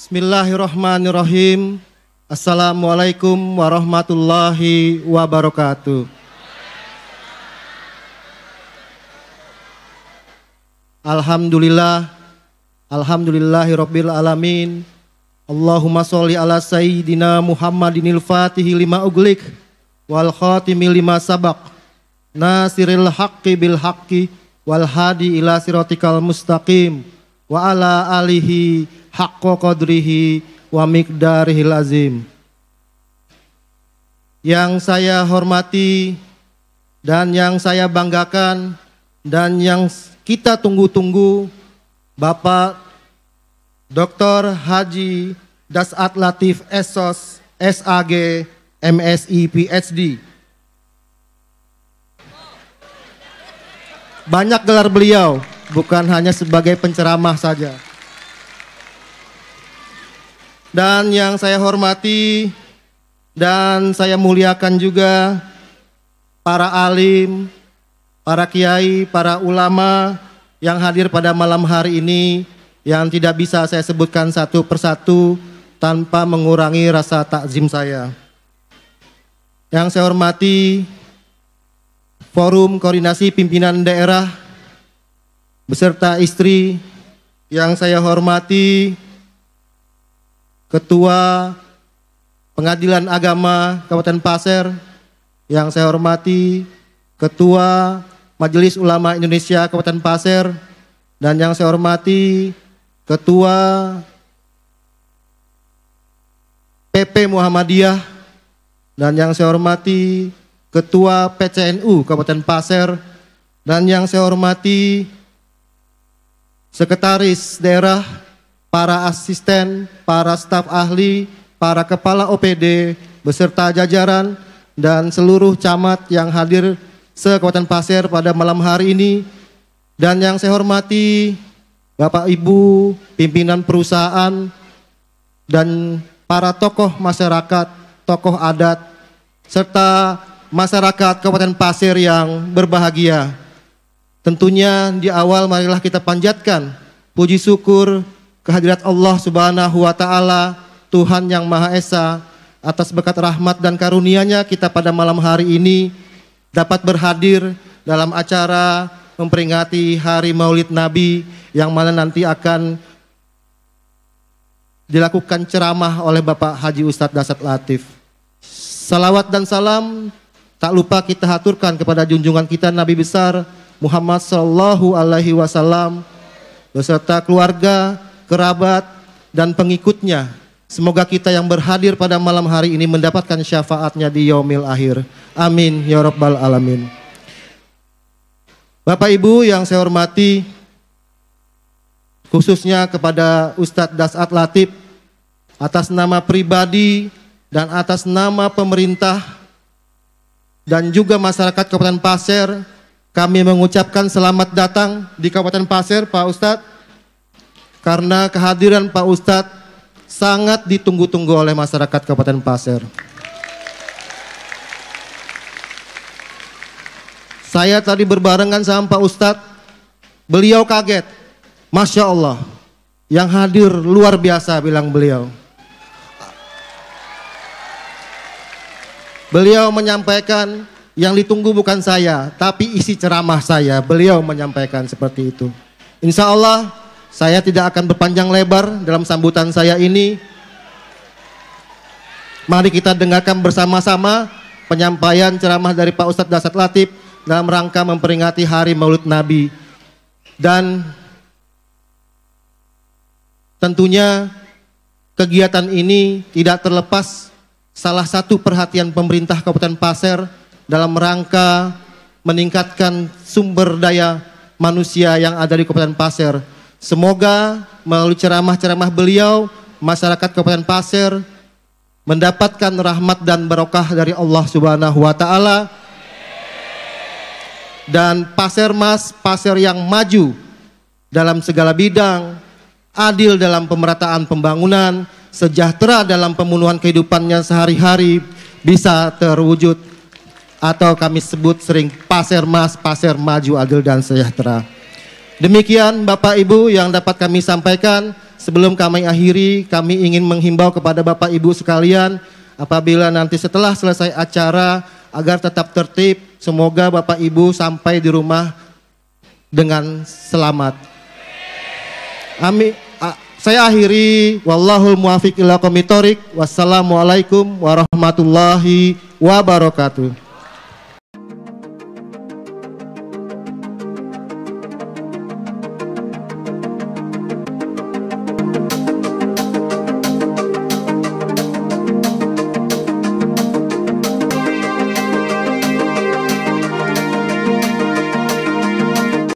Bismillahirrahmanirrahim. Assalamualaikum warahmatullahi wabarakatuh. Alhamdulillah. Alhamdulillahirabbil alamin. Allahumma sholli ala sayyidina Muhammadinil fatihi lima uglik wal khatimi lima sabaq. Nasiril haqqi bil haqqi wal hadi ila siratikal mustaqim wa ala alihi haqqa qadrihi wa miqdarihi lazim Yang saya hormati dan yang saya banggakan dan yang kita tunggu-tunggu Bapak Dr. Haji Dasat Latif Esos SAG MSI PhD. Banyak gelar beliau bukan hanya sebagai penceramah saja. Dan yang saya hormati dan saya muliakan juga para alim, para kiai, para ulama yang hadir pada malam hari ini yang tidak bisa saya sebutkan satu persatu tanpa mengurangi rasa takzim saya. Yang saya hormati Forum Koordinasi Pimpinan Daerah beserta istri yang saya hormati, Ketua Pengadilan Agama Kabupaten Pasir yang saya hormati, Ketua Majelis Ulama Indonesia Kabupaten Pasir dan yang saya hormati Ketua PP Muhammadiyah dan yang saya hormati Ketua PCNU Kabupaten Pasir dan yang saya hormati sekretaris daerah, para asisten, para staf ahli, para kepala OPD, beserta jajaran, dan seluruh camat yang hadir se-Kabupaten Pasir pada malam hari ini. Dan yang saya hormati Bapak Ibu, pimpinan perusahaan, dan para tokoh masyarakat, tokoh adat, serta masyarakat Kabupaten Pasir yang berbahagia. Tentunya di awal marilah kita panjatkan puji syukur kehadirat Allah Subhanahu wa taala, Tuhan yang Maha Esa atas berkat rahmat dan karunia-Nya kita pada malam hari ini dapat berhadir dalam acara memperingati Hari Maulid Nabi yang mana nanti akan dilakukan ceramah oleh Bapak Haji Ustadz Dasat Latif. Salawat dan salam tak lupa kita haturkan kepada junjungan kita Nabi besar Muhammad Sallallahu Alaihi Wasallam beserta keluarga, kerabat, dan pengikutnya. Semoga kita yang berhadir pada malam hari ini mendapatkan syafaatnya di yaumil akhir. Amin ya rabbal alamin. Bapak Ibu yang saya hormati, khususnya kepada Ustadz Dasat Latif atas nama pribadi dan atas nama pemerintah dan juga masyarakat Kabupaten Pasir kami mengucapkan selamat datang di Kabupaten Pasir, Pak Ustadz, karena kehadiran Pak Ustadz sangat ditunggu-tunggu oleh masyarakat Kabupaten Pasir. Saya tadi berbarengan sama Pak Ustadz, beliau kaget, Masya Allah, yang hadir luar biasa bilang beliau. Beliau menyampaikan yang ditunggu bukan saya, tapi isi ceramah saya. Beliau menyampaikan seperti itu. Insya Allah saya tidak akan berpanjang lebar dalam sambutan saya ini. Mari kita dengarkan bersama-sama penyampaian ceramah dari Pak Ustadz Dasar Latif dalam rangka memperingati Hari Maulid Nabi. Dan tentunya kegiatan ini tidak terlepas salah satu perhatian pemerintah Kabupaten Pasir dalam rangka meningkatkan sumber daya manusia yang ada di Kabupaten Pasir. Semoga melalui ceramah-ceramah beliau, masyarakat Kabupaten Pasir mendapatkan rahmat dan barokah dari Allah Subhanahu wa taala dan Pasir Mas, Pasir yang maju dalam segala bidang, adil dalam pemerataan pembangunan, sejahtera dalam pemenuhan kehidupannya sehari-hari bisa terwujud atau kami sebut sering Pasir Mas, Pasir Maju Adil dan Sejahtera. Demikian Bapak Ibu yang dapat kami sampaikan. Sebelum kami akhiri, kami ingin menghimbau kepada Bapak Ibu sekalian apabila nanti setelah selesai acara agar tetap tertib, semoga Bapak Ibu sampai di rumah dengan selamat. Amin. Saya akhiri wallahul muwafiq ila Wassalamualaikum warahmatullahi wabarakatuh.